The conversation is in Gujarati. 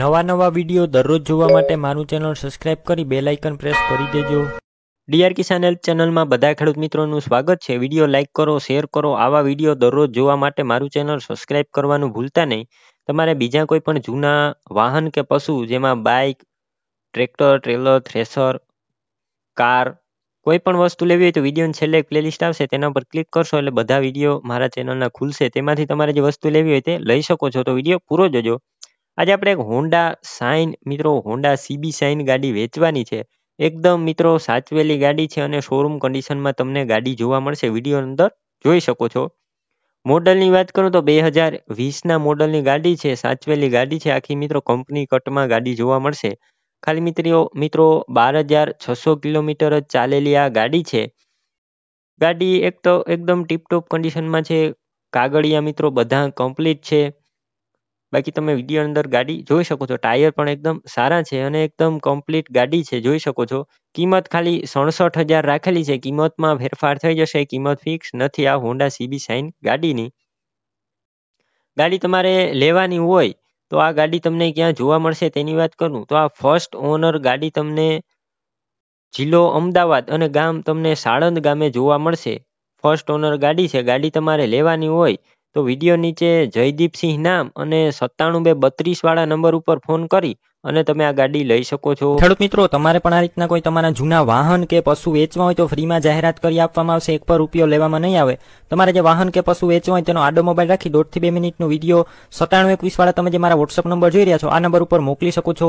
નવા નવા વિડીયો દરરોજ જોવા માટે મારું ચેનલ સબસ્ક્રાઇબ કરી બે આઇકન પ્રેસ કરી દેજો ડીઆર કિસાન હેલ્પ ચેનલમાં બધા ખેડૂત મિત્રોનું સ્વાગત છે વિડીયો લાઇક કરો શેર કરો આવા વિડીયો દરરોજ જોવા માટે મારું ચેનલ સબસ્ક્રાઇબ કરવાનું ભૂલતા નહીં તમારે બીજા કોઈ પણ જૂના વાહન કે પશુ જેમાં bike tractor trailer thresher car કોઈ પણ વસ્તુ લેવી હોય તો વિડીયોની છેલ્લે પ્લેલિસ્ટ આવશે તેના પર ક્લિક કરશો એટલે બધા વિડીયો મારા ચેનલના ખુલશે તેમાંથી તમારે જે વસ્તુ લેવી હોય તે લઈ શકો છો તો વિડીયો પૂરો જજો આજે આપણે એક હોન્ડા સાઇન મિત્રો હોન્ડા સીબી સાઇન ગાડી વેચવાની છે એકદમ મિત્રો સાચવેલી ગાડી છે અને શોરૂમ કન્ડિશનમાં તમને ગાડી જોવા મળશે વિડીયો અંદર જોઈ શકો છો મોડલની વાત કરું તો બે હજાર વીસના મોડલની ગાડી છે સાચવેલી ગાડી છે આખી મિત્રો કંપની કટમાં ગાડી જોવા મળશે ખાલી મિત્રો મિત્રો બાર હજાર છસો કિલોમીટર જ ચાલેલી આ ગાડી છે ગાડી એક તો એકદમ ટીપટોપ કન્ડિશનમાં છે કાગળિયા મિત્રો બધા કમ્પ્લીટ છે બાકી તમે વિડીયો અંદર ગાડી જોઈ શકો છો ટાયર પણ એકદમ સારા છે અને એકદમ કમ્પ્લીટ ગાડી છે જોઈ શકો છો કિંમત ખાલી સડસઠ રાખેલી છે કિંમતમાં ફેરફાર થઈ જશે કિંમત ફિક્સ નથી આ હોન્ડા સીબી સાઇન ગાડીની ગાડી તમારે લેવાની હોય તો આ ગાડી તમને ક્યાં જોવા મળશે તેની વાત કરું તો આ ફર્સ્ટ ઓનર ગાડી તમને જિલ્લો અમદાવાદ અને ગામ તમને સાળંદ ગામે જોવા મળશે ફર્સ્ટ ઓનર ગાડી છે ગાડી તમારે લેવાની હોય તો વિડીયો નીચે જયદીપસિંહ નામ અને સત્તાણું બે બત્રીસ વાળા નંબર ઉપર ફોન કરી અને તમે આ ગાડી લઈ શકો છો ખેડૂત મિત્રો તમારે પણ આ રીતના કોઈ તમારા જૂના વાહન કે પશુ વેચવા હોય તો ફ્રીમાં જાહેરાત કરી આપવામાં આવશે એક પર રૂપિયો લેવામાં નહીં આવે તમારે જે વાહન કે પશુ વેચવા હોય તેનો આડો મોબાઈલ રાખી દોઢથી બે મિનિટનો વિડીયો સત્તાણું એકવીસ વાળા તમે જે મારા વોટ્સઅપ નંબર જોઈ રહ્યા છો આ નંબર ઉપર મોકલી શકો છો